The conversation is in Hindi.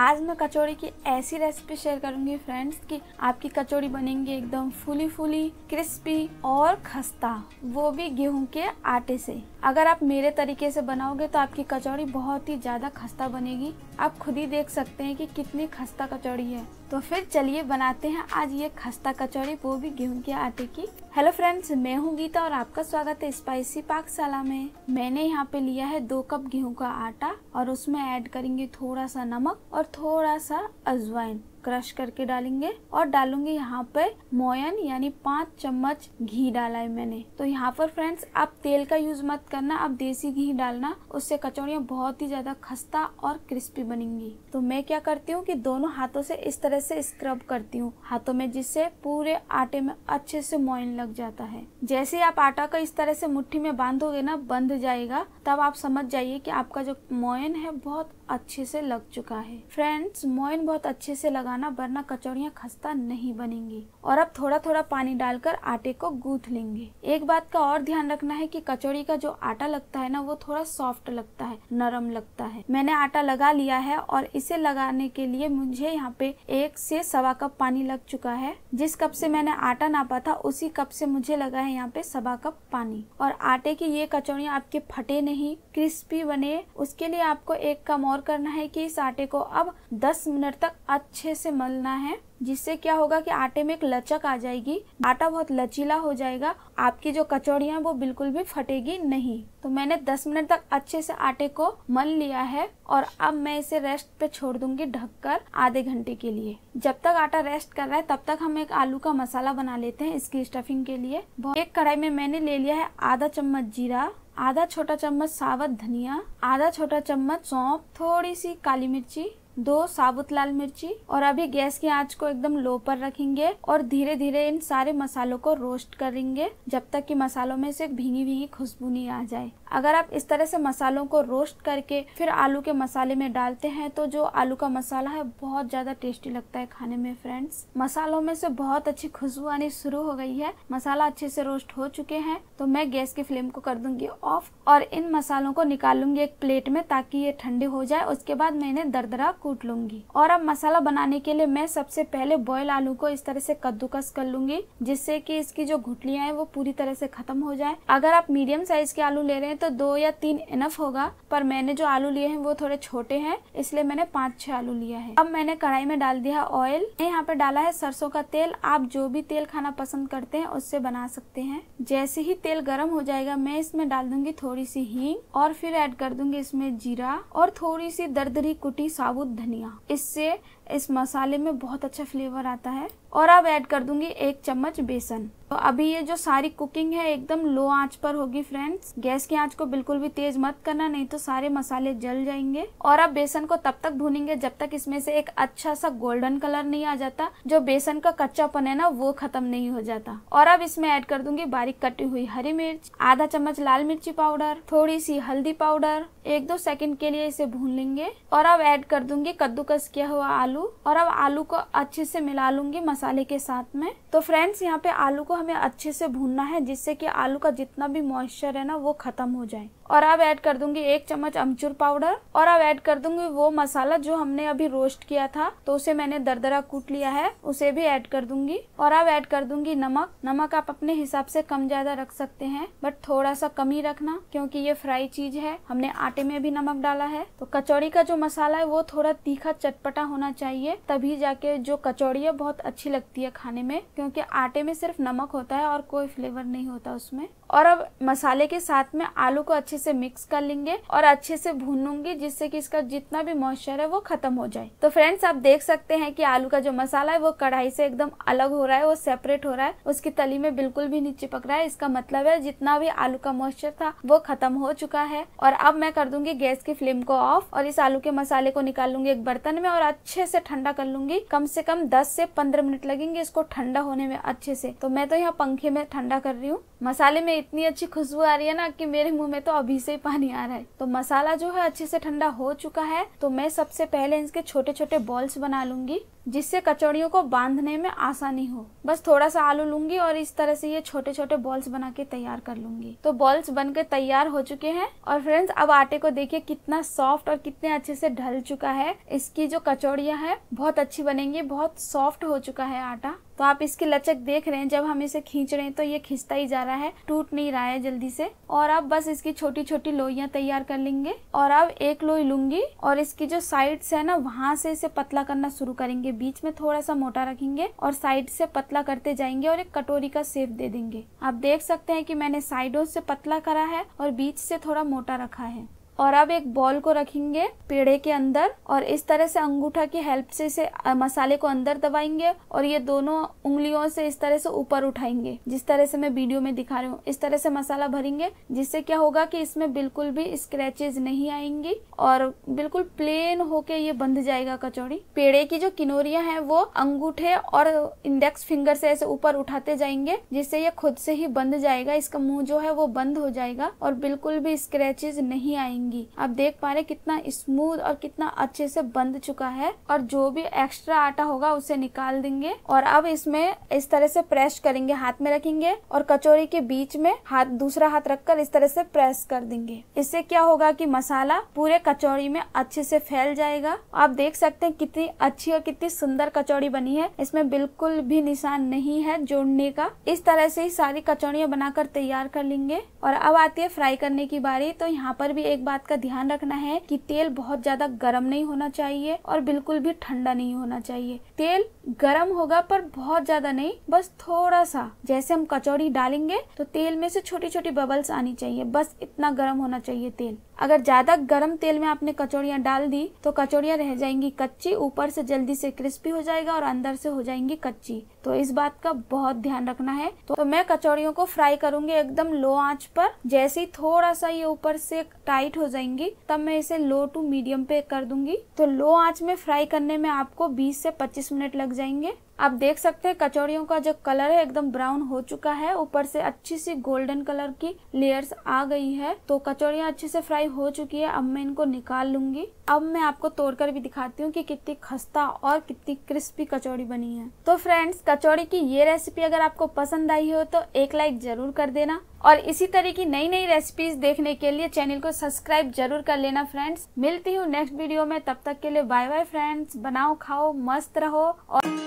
आज मैं कचौड़ी की ऐसी रेसिपी शेयर करूंगी फ्रेंड्स कि आपकी कचौड़ी बनेंगी एकदम फूली फूली क्रिस्पी और खस्ता वो भी गेहूं के आटे से अगर आप मेरे तरीके से बनाओगे तो आपकी कचौड़ी बहुत ही ज़्यादा खस्ता बनेगी आप खुद ही देख सकते हैं कि कितनी खस्ता कचौड़ी है तो फिर चलिए बनाते हैं आज ये खस्ता कचौड़ी वो भी गेहूं के आटे की हेलो फ्रेंड्स मैं हूं गीता और आपका स्वागत है स्पाइसी पाकशाला में मैंने यहाँ पे लिया है दो कप गेहूं का आटा और उसमें ऐड करेंगे थोड़ा सा नमक और थोड़ा सा अजवाइन क्रश करके डालेंगे और डालूंगी यहाँ पर मोयन यानी पांच चम्मच घी डाला है मैंने तो यहाँ पर फ्रेंड्स आप तेल का यूज मत करना आप देसी घी डालना उससे कचौड़ियाँ बहुत ही ज्यादा खस्ता और क्रिस्पी बनेंगी तो मैं क्या करती हूँ कि दोनों हाथों से इस तरह से स्क्रब करती हूँ हाथों में जिससे पूरे आटे में अच्छे से मोयन लग जाता है जैसे आप आटा का इस तरह से मुठ्ठी में बांधोगे ना बंध जाएगा तब आप समझ जाइए कि आपका जो मोयन है बहुत अच्छे से लग चुका है फ्रेंड्स मोयन बहुत अच्छे से लगाना वरना कचौड़ियाँ खस्ता नहीं बनेंगी और अब थोड़ा थोड़ा पानी डालकर आटे को गूंथ लेंगे एक बात का और ध्यान रखना है कि कचौड़ी का जो आटा लगता है ना वो थोड़ा सॉफ्ट लगता है नरम लगता है मैंने आटा लगा लिया है और इसे लगाने के लिए मुझे यहाँ पे एक से सवा कप पानी लग चुका है जिस कप से मैंने आटा नापा था उसी कप से मुझे लगा है यहाँ पे सवा कप पानी और आटे की ये कचौड़ियाँ आपके फटे नहीं नहीं क्रिस्पी बने उसके लिए आपको एक काम और करना है कि इस आटे को अब 10 मिनट तक अच्छे से मलना है जिससे क्या होगा कि आटे में एक लचक आ जाएगी आटा बहुत लचीला हो जाएगा आपकी जो कचौड़ियाँ वो बिल्कुल भी फटेगी नहीं तो मैंने 10 मिनट तक अच्छे से आटे को मल लिया है और अब मैं इसे रेस्ट पे छोड़ दूंगी ढककर आधे घंटे के लिए जब तक आटा रेस्ट कर रहा है तब तक हम एक आलू का मसाला बना लेते हैं इसकी स्टफिंग के लिए एक कढ़ाई में मैंने ले लिया है आधा चम्मच जीरा आधा छोटा चम्मच साबुत धनिया आधा छोटा चम्मच सौंफ थोड़ी सी काली मिर्ची दो साबुत लाल मिर्ची और अभी गैस की आंच को एकदम लो पर रखेंगे और धीरे धीरे इन सारे मसालों को रोस्ट करेंगे जब तक कि मसालों में से भींगी भींगी खुशबू नहीं आ जाए अगर आप इस तरह से मसालों को रोस्ट करके फिर आलू के मसाले में डालते हैं तो जो आलू का मसाला है बहुत ज़्यादा टेस्टी लगता है खाने में फ्रेंड्स मसालों में से बहुत अच्छी खुशबू आनी शुरू हो गई है मसाला अच्छे से रोस्ट हो चुके हैं तो मैं गैस की फ्लेम को कर दूंगी ऑफ और इन मसालों को निकालूंगी एक प्लेट में ताकि ये ठंडे हो जाए उसके बाद मैं इन्हें दरदरा कूट लूंगी और अब मसाला बनाने के लिए मैं सबसे पहले बॉयल आलू को इस तरह से कद्दूकस कर लूंगी जिससे की इसकी जो घुटलियां है वो पूरी तरह से खत्म हो जाए अगर आप मीडियम साइज के आलू ले रहे हैं तो दो या तीन इनफ होगा पर मैंने जो आलू लिए हैं वो थोड़े छोटे हैं इसलिए मैंने पाँच छः आलू लिया है अब मैंने कढ़ाई में डाल दिया ऑयल यहाँ पर डाला है सरसों का तेल आप जो भी तेल खाना पसंद करते हैं उससे बना सकते हैं जैसे ही तेल गर्म हो जाएगा मैं इसमें डाल दूंगी थोड़ी सी हींग और फिर एड कर दूंगी इसमें जीरा और थोड़ी सी दरदरी कुटी साबुत धनिया इससे इस मसाले में बहुत अच्छा फ्लेवर आता है और अब ऐड कर दूंगी एक चम्मच बेसन तो अभी ये जो सारी कुकिंग है एकदम लो आंच पर होगी फ्रेंड्स गैस की आंच को बिल्कुल भी तेज मत करना नहीं तो सारे मसाले जल जाएंगे और अब बेसन को तब तक भूनेंगे जब तक इसमें से एक अच्छा सा गोल्डन कलर नहीं आ जाता जो बेसन का कच्चापन है ना वो खत्म नहीं हो जाता और अब इसमें ऐड कर दूंगी बारीक कटी हुई हरी मिर्च आधा चम्मच लाल मिर्ची पाउडर थोड़ी सी हल्दी पाउडर एक दो सेकेंड के लिए इसे भून लेंगे और अब ऐड कर दूंगी कद्दूकस किया हुआ आलू आलू और अब आलू को अच्छे से मिला लूंगी मसाले के साथ में तो फ्रेंड्स यहाँ पे आलू को हमें अच्छे से भूनना है जिससे कि आलू का जितना भी मॉइस्चर है ना वो खत्म हो जाए और अब ऐड कर दूंगी एक चम्मच अमचूर पाउडर और अब ऐड कर दूंगी वो मसाला जो हमने अभी रोस्ट किया था तो उसे मैंने दरदरा कूट लिया है उसे भी ऐड कर दूंगी और अब ऐड कर दूंगी नमक नमक आप अपने हिसाब से कम ज्यादा रख सकते हैं बट थोड़ा सा कम ही रखना क्योंकि ये फ्राई चीज है हमने आटे में भी नमक डाला है तो कचौड़ी का जो मसाला है वो थोड़ा तीखा चटपटा होना चाहिए चाहिए तभी जाके जो कचौड़ी है बहुत अच्छी लगती है खाने में क्योंकि आटे में सिर्फ नमक होता है और कोई फ्लेवर नहीं होता उसमें और अब मसाले के साथ में आलू को अच्छे से मिक्स कर लेंगे और अच्छे से भूनूंगी जिससे कि इसका जितना भी मॉइस्चर है वो खत्म हो जाए तो फ्रेंड्स आप देख सकते हैं कि आलू का जो मसाला है वो कढ़ाई से एकदम अलग हो रहा है वो सेपरेट हो रहा है उसकी तली में बिल्कुल भी नीचे पक रहा है इसका मतलब है जितना भी आलू का मॉइस्चर था वो खत्म हो चुका है और अब मैं कर दूंगी गैस की फ्लेम को ऑफ और इस आलू के मसाले को निकाल लूंगी एक बर्तन में और अच्छे से ठंडा कर लूंगी कम से कम 10 से 15 मिनट लगेंगे इसको ठंडा होने में अच्छे से तो मैं तो यहाँ पंखे में ठंडा कर रही हूँ मसाले में इतनी अच्छी खुशबू आ रही है ना कि मेरे मुंह में तो अभी से ही पानी आ रहा है तो मसाला जो है अच्छे से ठंडा हो चुका है तो मैं सबसे पहले इसके छोटे छोटे बॉल्स बना लूंगी जिससे कचौड़ियों को बांधने में आसानी हो बस थोड़ा सा आलू लूंगी और इस तरह से ये छोटे छोटे बॉल्स बना के तैयार कर लूंगी तो बॉल्स बन के तैयार हो चुके हैं और फ्रेंड्स अब आटे को देखिए कितना सॉफ्ट और कितने अच्छे से ढल चुका है इसकी जो कचौड़िया है बहुत अच्छी बनेंगी बहुत सॉफ्ट हो चुका है आटा तो आप इसकी लचक देख रहे हैं जब हम इसे खींच रहे हैं तो ये खींचता ही जा रहा है टूट नहीं रहा है जल्दी से और अब बस इसकी छोटी छोटी लोहियां तैयार कर लेंगे और अब एक लोई लूंगी और इसकी जो साइड्स है ना वहां से इसे पतला करना शुरू करेंगे बीच में थोड़ा सा मोटा रखेंगे और साइड से पतला करते जाएंगे और एक कटोरी का सेप दे देंगे आप देख सकते हैं कि मैंने साइडों से पतला करा है और बीच से थोड़ा मोटा रखा है और अब एक बॉल को रखेंगे पेड़े के अंदर और इस तरह से अंगूठा की हेल्प से इसे मसाले को अंदर दबाएंगे और ये दोनों उंगलियों से इस तरह से ऊपर उठाएंगे जिस तरह से मैं वीडियो में दिखा रही हूँ इस तरह से मसाला भरेंगे जिससे क्या होगा कि इसमें बिल्कुल भी स्क्रेचेज नहीं आएंगी और बिल्कुल प्लेन होके ये बंध जाएगा कचौड़ी पेड़े की जो किनोरिया है वो अंगूठे और इंडेक्स फिंगर से ऐसे ऊपर उठाते जाएंगे जिससे ये खुद से ही बंध जाएगा इसका मुंह जो है वो बंद हो जाएगा और बिल्कुल भी स्क्रेचेज नहीं आएंगे जाएंगी आप देख पा रहे कितना स्मूथ और कितना अच्छे से बंद चुका है और जो भी एक्स्ट्रा आटा होगा उसे निकाल देंगे और अब इसमें इस तरह से प्रेस करेंगे हाथ में रखेंगे और कचौरी के बीच में हाथ दूसरा हाथ रखकर इस तरह से प्रेस कर देंगे इससे क्या होगा कि मसाला पूरे कचौड़ी में अच्छे से फैल जाएगा आप देख सकते हैं कितनी अच्छी और कितनी सुंदर कचौड़ी बनी है इसमें बिल्कुल भी निशान नहीं है जोड़ने का इस तरह से ही सारी कचौड़ियाँ बनाकर तैयार कर लेंगे और अब आती है फ्राई करने की बारी तो यहाँ पर भी एक बात का ध्यान रखना है कि तेल बहुत ज्यादा गर्म नहीं होना चाहिए और बिल्कुल भी ठंडा नहीं होना चाहिए तेल गर्म होगा पर बहुत ज्यादा नहीं बस थोड़ा सा जैसे हम कचौड़ी डालेंगे तो तेल में से छोटी छोटी बबल्स आनी चाहिए बस इतना गर्म होना चाहिए तेल अगर ज़्यादा गर्म तेल में आपने कचौड़ियाँ डाल दी तो कचौड़ियाँ रह जाएंगी कच्ची ऊपर से जल्दी से क्रिस्पी हो जाएगा और अंदर से हो जाएंगी कच्ची तो इस बात का बहुत ध्यान रखना है तो, तो मैं कचौड़ियों को फ्राई करूंगी एकदम लो आंच पर जैसे ही थोड़ा सा ये ऊपर से टाइट हो जाएंगी तब मैं इसे लो टू मीडियम पे कर दूंगी तो लो आंच में फ्राई करने में आपको 20 से 25 मिनट लग जाएंगे आप देख सकते हैं कचौड़ियों का जो कलर है एकदम ब्राउन हो चुका है ऊपर से अच्छी सी गोल्डन कलर की लेयर्स आ गई है तो कचौड़ियाँ अच्छे से फ्राई हो चुकी है अब मैं इनको निकाल लूंगी अब मैं आपको तोड़कर भी दिखाती हूँ कि कितनी खस्ता और कितनी क्रिस्पी कचौड़ी बनी है तो फ्रेंड्स कचौड़ी की ये रेसिपी अगर आपको पसंद आई हो तो एक लाइक जरूर कर देना और इसी तरह की नई नई रेसिपीज देखने के लिए चैनल को सब्सक्राइब जरूर कर लेना फ्रेंड्स मिलती हूँ नेक्स्ट वीडियो में तब तक के लिए बाय बाय फ्रेंड्स बनाओ खाओ मस्त रहो और